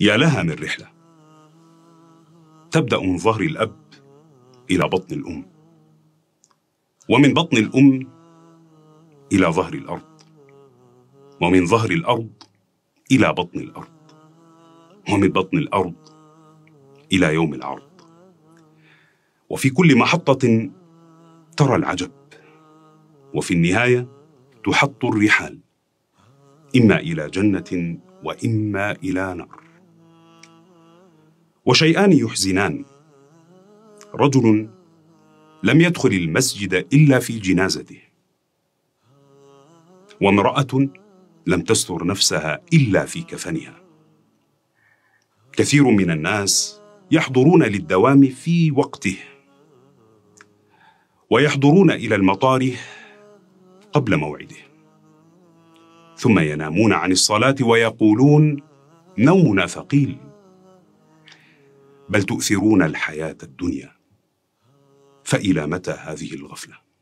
يا لها من رحلة تبدأ من ظهر الأب إلى بطن الأم ومن بطن الأم إلى ظهر الأرض ومن ظهر الأرض إلى بطن الأرض ومن بطن الأرض إلى يوم العرض وفي كل محطة ترى العجب وفي النهاية تحط الرحال إما إلى جنة وإما إلى نار وشيئان يحزنان رجل لم يدخل المسجد الا في جنازته وامراه لم تستر نفسها الا في كفنها كثير من الناس يحضرون للدوام في وقته ويحضرون الى المطار قبل موعده ثم ينامون عن الصلاه ويقولون نومنا ثقيل بل تؤثرون الحياه الدنيا فالى متى هذه الغفله